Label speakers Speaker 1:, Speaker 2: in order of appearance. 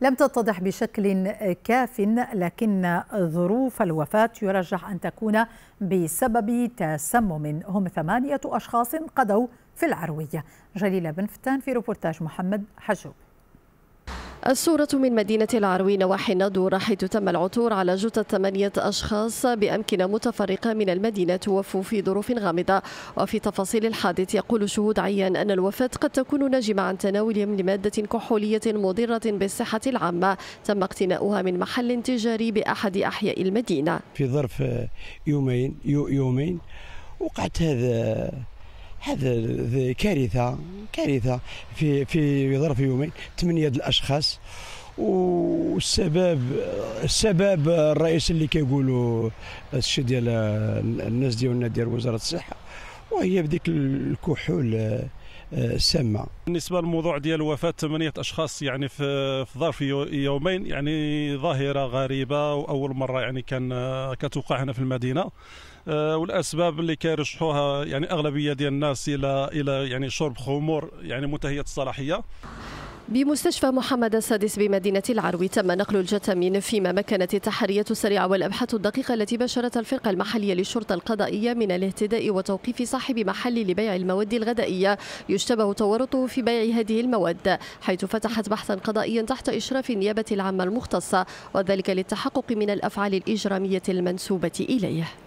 Speaker 1: لم تتضح بشكل كاف لكن ظروف الوفاة يرجح أن تكون بسبب تسمم هم ثمانية أشخاص قضوا في العروية جليلة بن فتان في روبورتاج محمد حجوب
Speaker 2: الصورة من مدينة العروين وحنادورة حيث تم العثور على جثة ثمانية أشخاص بأمكنة متفرقة من المدينة توفوا في ظروف غامضة وفي تفاصيل الحادث يقول شهود عيان أن الوفاة قد تكون ناجمة عن تناولهم لمادة كحولية مضرة بالصحة العامة تم اقتناؤها من محل تجاري بأحد أحياء المدينة
Speaker 3: في ظرف يومين يومين وقعت هذا هذا كارثه كارثه في في ظرف يومين ثمانيه الاشخاص والسبب السبب الرئيسي اللي كيقولوا الشيء ديال الناس ديالنا ديال وزاره الصحه وهي بديك الكحول السامه.
Speaker 4: بالنسبه للموضوع ديال وفاه ثمانيه اشخاص يعني في ظرف يومين يعني ظاهره غريبه واول مره يعني كان كتوقع هنا في المدينه آه، والاسباب اللي كيرشحوها يعني اغلبيه ديال الناس الى الى يعني شرب خمور يعني منتهيه الصلاحيه
Speaker 2: بمستشفى محمد السادس بمدينة العروي تم نقل الجثامين فيما مكنت التحرية السريعة والأبحاث الدقيقة التي باشرت الفرقة المحلية للشرطة القضائية من الاهتداء وتوقيف صاحب محل لبيع المواد الغذائية يشتبه تورطه في بيع هذه المواد حيث فتحت بحثا قضائيا تحت إشراف النيابة العامة المختصة وذلك للتحقق من الأفعال الإجرامية المنسوبة إليه